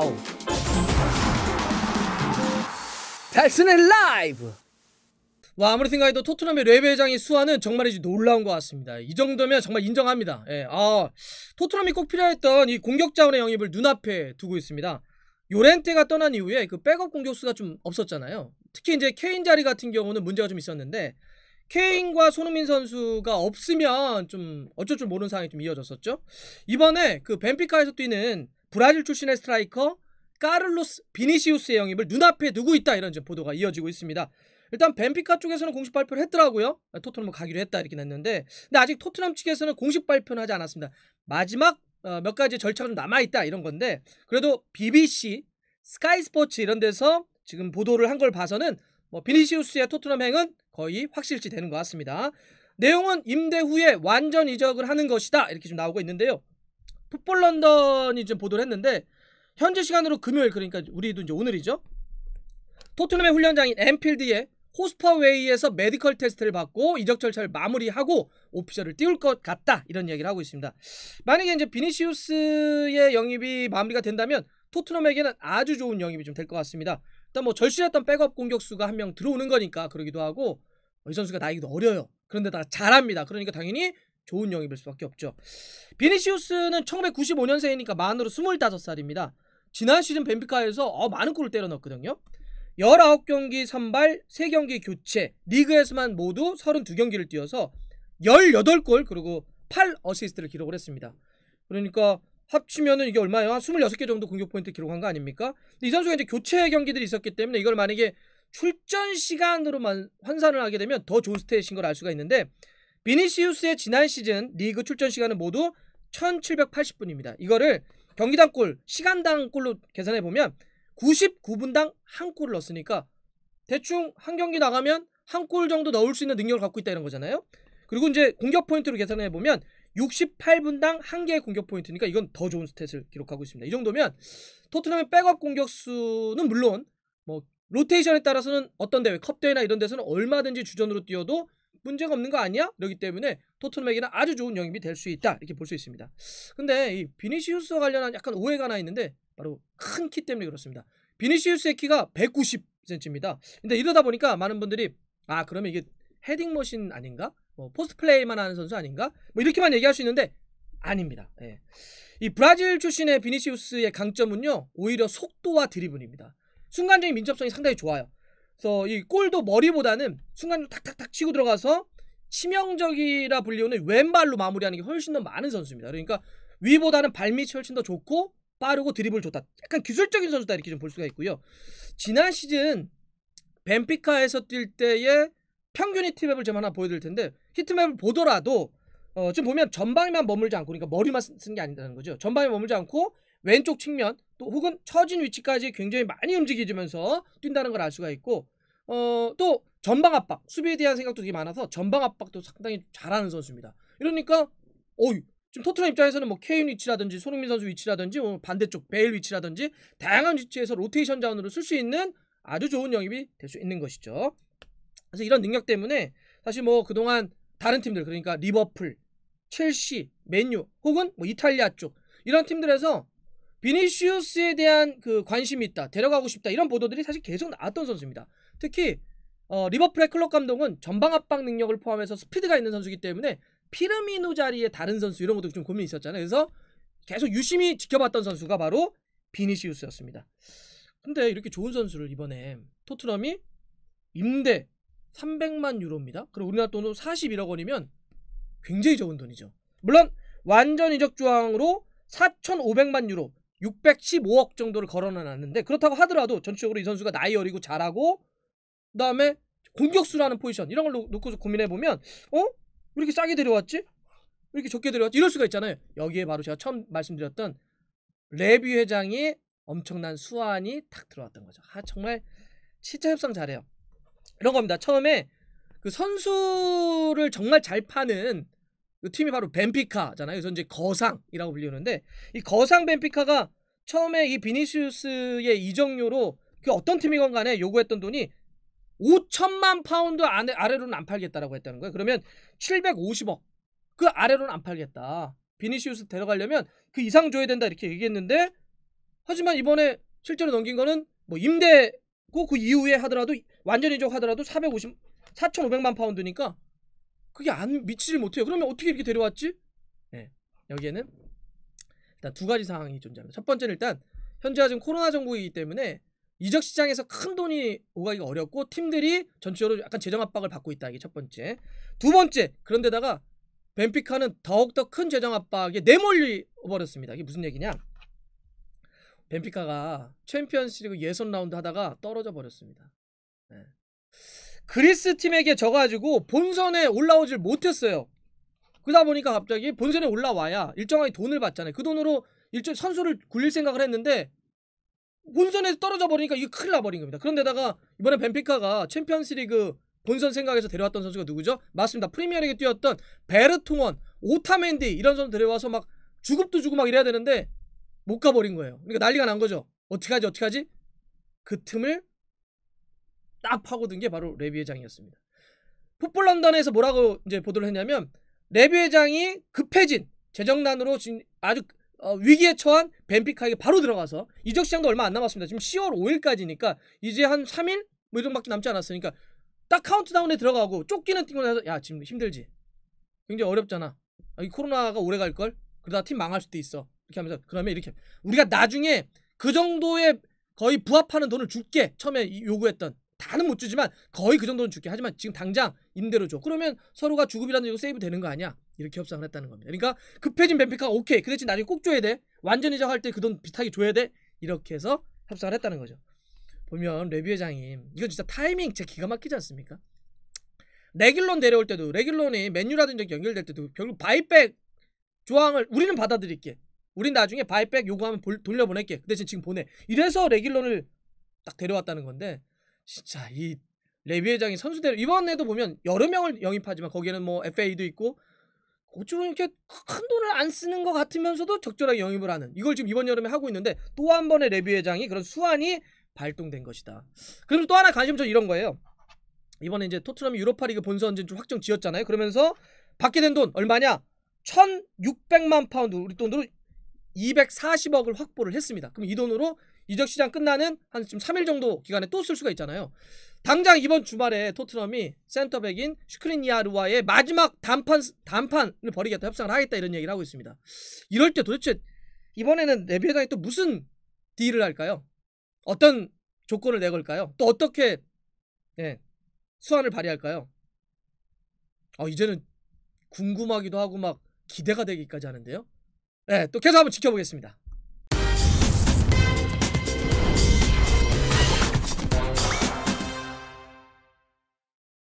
와우! 달슨의 라이브! 와 뭐 아무리 생각해도 토트넘의 레베장이 수완은 정말이지 놀라운 것 같습니다. 이 정도면 정말 인정합니다. 예, 아 토트넘이 꼭 필요했던 이 공격 자원의 영입을 눈앞에 두고 있습니다. 요렌테가 떠난 이후에 그 백업 공격수가 좀 없었잖아요. 특히 이제 케인 자리 같은 경우는 문제가 좀 있었는데 케인과 손흥민 선수가 없으면 좀 어쩔 줄 모르는 상황이 좀 이어졌었죠. 이번에 그 벤피카에서 뛰는 브라질 출신의 스트라이커 까를로스 비니시우스의 영입을 눈앞에 두고 있다 이런 보도가 이어지고 있습니다. 일단 벤피카 쪽에서는 공식 발표를 했더라고요. 토트넘 가기로 했다 이렇게 냈는데 근데 아직 토트넘 측에서는 공식 발표는 하지 않았습니다. 마지막 어, 몇 가지 절차가 좀 남아있다 이런 건데 그래도 BBC, 스카이 스포츠 이런 데서 지금 보도를 한 걸 봐서는 뭐 비니시우스의 토트넘 행은 거의 확실시 되는 것 같습니다. 내용은 임대 후에 완전 이적을 하는 것이다 이렇게 좀 나오고 있는데요. 풋볼 런던이 지 보도를 했는데 현재 시간으로 금요일 그러니까 우리도 이제 오늘이죠. 토트넘의 훈련장인 엠필드의 호스퍼웨이에서 메디컬 테스트를 받고 이적 절차를 마무리하고 오피셜을 띄울 것 같다 이런 이야기를 하고 있습니다. 만약에 이제 비니시우스의 영입이 마무리가 된다면 토트넘에게는 아주 좋은 영입이 좀 될 것 같습니다. 일단 뭐 절실했던 백업 공격수가 한 명 들어오는 거니까 그러기도 하고 이 선수가 나이도 어려요. 그런데다가 잘합니다. 그러니까 당연히 좋은 영입일 수밖에 없죠. 비니시우스는 1995년생이니까 만으로 25살입니다. 지난 시즌 벤피카에서 어, 많은 골을 때려 넣었거든요. 19경기 선발, 3경기 교체, 리그에서만 모두 32경기를 뛰어서 18골 그리고 8어시스트를 기록을 했습니다. 그러니까 합치면은 이게 얼마예요? 26개 정도 공격 포인트 기록한 거 아닙니까? 이 선수가 이제 교체 경기들이 있었기 때문에 이걸 만약에 출전 시간으로만 환산을 하게 되면 더 좋은 스탯인 걸알 수가 있는데 비니시우스의 지난 시즌 리그 출전 시간은 모두 1780분입니다. 이거를 경기당 골, 시간당 골로 계산해 보면 99분당 한 골을 넣었으니까 대충 한 경기 나가면 한 골 정도 넣을 수 있는 능력을 갖고 있다 이런 거잖아요. 그리고 이제 공격 포인트로 계산해 보면 68분당 한 개의 공격 포인트니까 이건 더 좋은 스탯을 기록하고 있습니다. 이 정도면 토트넘의 백업 공격수는 물론 뭐 로테이션에 따라서는 어떤 대회, 컵 대회나 이런 데서는 얼마든지 주전으로 뛰어도 문제가 없는 거 아니야? 그렇기 때문에 토트넘에게는 아주 좋은 영입이 될 수 있다 이렇게 볼 수 있습니다. 근데 이 비니시우스와 관련한 약간 오해가 하나 있는데 바로 큰 키 때문에 그렇습니다. 비니시우스의 키가 190cm입니다. 근데 이러다 보니까 많은 분들이 아 그러면 이게 헤딩 머신 아닌가? 뭐 포스트 플레이만 하는 선수 아닌가? 뭐 이렇게만 얘기할 수 있는데 아닙니다. 예. 이 브라질 출신의 비니시우스의 강점은요 오히려 속도와 드리블입니다. 순간적인 민첩성이 상당히 좋아요. 그래서 이 골도 머리보다는 순간적으로 탁탁탁 치고 들어가서 치명적이라 불리우는 왼발로 마무리하는 게 훨씬 더 많은 선수입니다. 그러니까 위보다는 발밑이 훨씬 더 좋고 빠르고 드리블 좋다. 약간 기술적인 선수다 이렇게 좀 볼 수가 있고요. 지난 시즌 벤피카에서 뛸 때의 평균 히트맵을 제가 하나 보여드릴 텐데 히트맵을 보더라도 어, 지금 보면 전방에만 머물지 않고 그러니까 머리만 쓰는 게아니라는 거죠. 전방에 머물지 않고 왼쪽 측면 또 혹은 처진 위치까지 굉장히 많이 움직이면서 뛴다는 걸 알 수가 있고 어, 또 전방 압박 수비에 대한 생각도 되게 많아서 전방 압박도 상당히 잘하는 선수입니다. 이러니까 어이 지금 토트넘 입장에서는 뭐 케인 위치라든지 손흥민 선수 위치라든지 뭐 반대쪽 베일 위치라든지 다양한 위치에서 로테이션 자원으로 쓸 수 있는 아주 좋은 영입이 될 수 있는 것이죠. 그래서 이런 능력 때문에 사실 뭐 그동안 다른 팀들 그러니까 리버풀, 첼시, 맨유 혹은 뭐 이탈리아 쪽 이런 팀들에서 비니시우스에 대한 그 관심이 있다, 데려가고 싶다 이런 보도들이 사실 계속 나왔던 선수입니다. 특히 어, 리버풀의 클럽 감독은 전방 압박 능력을 포함해서 스피드가 있는 선수이기 때문에 피르미노 자리에 다른 선수 이런 것도 좀 고민이 있었잖아요. 그래서 계속 유심히 지켜봤던 선수가 바로 비니시우스였습니다. 근데 이렇게 좋은 선수를 이번에 토트넘이 임대 300만 유로입니다. 그리고 우리나라 돈으로 41억 원이면 굉장히 적은 돈이죠. 물론 완전 이적 조항으로 4,500만 유로 615억 정도를 걸어놨는데 그렇다고 하더라도 전체적으로 이 선수가 나이 어리고 잘하고 그다음에 공격수라는 포지션 이런 걸 놓고서 고민해 보면 어? 왜 이렇게 싸게 데려왔지? 왜 이렇게 적게 데려왔지? 이럴 수가 있잖아요. 여기에 바로 제가 처음 말씀드렸던 레비 회장이 엄청난 수완이 탁 들어왔던 거죠. 아 정말 진짜 협상 잘해요. 이런 겁니다. 처음에 그 선수를 정말 잘 파는 이 그 팀이 바로 벤피카잖아요. 그래서 이제 거상이라고 불리는데 이 거상 벤피카가 처음에 이 비니시우스의 이적료로 그 어떤 팀이건 간에 요구했던 돈이 5천만 파운드 안에, 아래로는 안 팔겠다라고 했다는 거예요. 그러면 750억 그 아래로는 안 팔겠다. 비니시우스 데려가려면 그 이상 줘야 된다 이렇게 얘기했는데 하지만 이번에 실제로 넘긴 거는 뭐 임대고 그 이후에 하더라도 완전 히적 하더라도 450 4,500만 파운드니까 그게 안 미치질 못해요. 그러면 어떻게 이렇게 데려왔지? 네. 여기에는 일단 두 가지 상황이 존재합니다. 첫 번째는 일단 현재가 지금 코로나 정부이기 때문에 이적 시장에서 큰 돈이 오가기가 어렵고 팀들이 전체적으로 약간 재정 압박을 받고 있다. 이게 첫 번째. 두 번째. 그런데다가 벤피카는 더욱더 큰 재정 압박에 내몰리 버렸습니다. 이게 무슨 얘기냐? 벤피카가 챔피언스리그 예선 라운드 하다가 떨어져 버렸습니다. 네. 그리스 팀에게 져가지고 본선에 올라오질 못했어요. 그러다 보니까 갑자기 본선에 올라와야 일정하게 돈을 받잖아요. 그 돈으로 일정 선수를 굴릴 생각을 했는데 본선에서 떨어져 버리니까 이게 큰일 나버린 겁니다. 그런데다가 이번에 벤피카가 챔피언스리그 본선 생각에서 데려왔던 선수가 누구죠? 맞습니다. 프리미어리그 뛰었던 베르통원, 오타멘디 이런 선수 데려와서 막 주급도 주고 막 이래야 되는데 못 가버린 거예요. 그러니까 난리가 난 거죠. 어떻게 하지? 어떻게 하지? 그 틈을 딱 파고든 게 바로 레비 회장이었습니다. 풋볼 런던에서 뭐라고 이제 보도를 했냐면 레비 회장이 급해진 재정난으로 지금 아주 어, 위기에 처한 벤피카에게 바로 들어가서 이적 시장도 얼마 안 남았습니다. 지금 10월 5일까지니까 이제 한 3일 뭐 이정밖에 남지 않았으니까 딱 카운트다운에 들어가고 쫓기는 팀을 해서 야 지금 힘들지. 굉장히 어렵잖아. 아, 이 코로나가 오래 갈 걸. 그러다 팀 망할 수도 있어. 이렇게 하면서 그러면 이렇게 우리가 나중에 그 정도의 거의 부합하는 돈을 줄게 처음에 요구했던 다는 못 주지만 거의 그 정도는 줄게. 하지만 지금 당장 임대로 줘. 그러면 서로가 주급이라는 식으로 세이브 되는 거 아니야? 이렇게 협상을 했다는 겁니다. 그러니까 급해진 벤피카 오케이. 그 대신 나중에 꼭 줘야 돼. 완전 이자할 때 그 돈 비슷하게 줘야 돼. 이렇게 해서 협상을 했다는 거죠. 보면 레비 회장님 이건 진짜 타이밍 진짜 기가 막히지 않습니까? 레길론 내려올 때도 레길론이 맨유라든지 연결될 때도 결국 바이백 조항을 우리는 받아들일게. 우린 나중에 바이백 요구하면 돌려보낼게. 그 대신 지금 보내. 이래서 레길론을 딱 데려왔다는 건데 진짜 이 레비회장이 선수대로 이번에도 보면 여러 명을 영입하지만 거기에는 뭐 FA도 있고 어쩌면 이렇게 큰 돈을 안 쓰는 것 같으면서도 적절하게 영입을 하는 이걸 지금 이번 여름에 하고 있는데 또 한 번의 레비회장이 그런 수완이 발동된 것이다. 그리고 또 하나 관심처 이런 거예요. 이번에 이제 토트넘이 유로파리그 본선 진출 확정 지었잖아요. 그러면서 받게 된 돈 얼마냐? 1,600만 파운드 우리 돈으로 240억을 확보를 했습니다. 그럼 이 돈으로 이적 시장 끝나는 한 지금 3일 정도 기간에 또 쓸 수가 있잖아요. 당장 이번 주말에 토트넘이 센터백인 슈크리니아르와의 마지막 단판 단판을 벌이겠다 협상을 하겠다 이런 얘기를 하고 있습니다. 이럴 때 도대체 이번에는 내비 회장이 또 무슨 딜을 할까요? 어떤 조건을 내걸까요? 또 어떻게 예, 수완을 발휘할까요? 어, 이제는 궁금하기도 하고 막 기대가 되기까지 하는데요. 예, 또 계속 한번 지켜보겠습니다.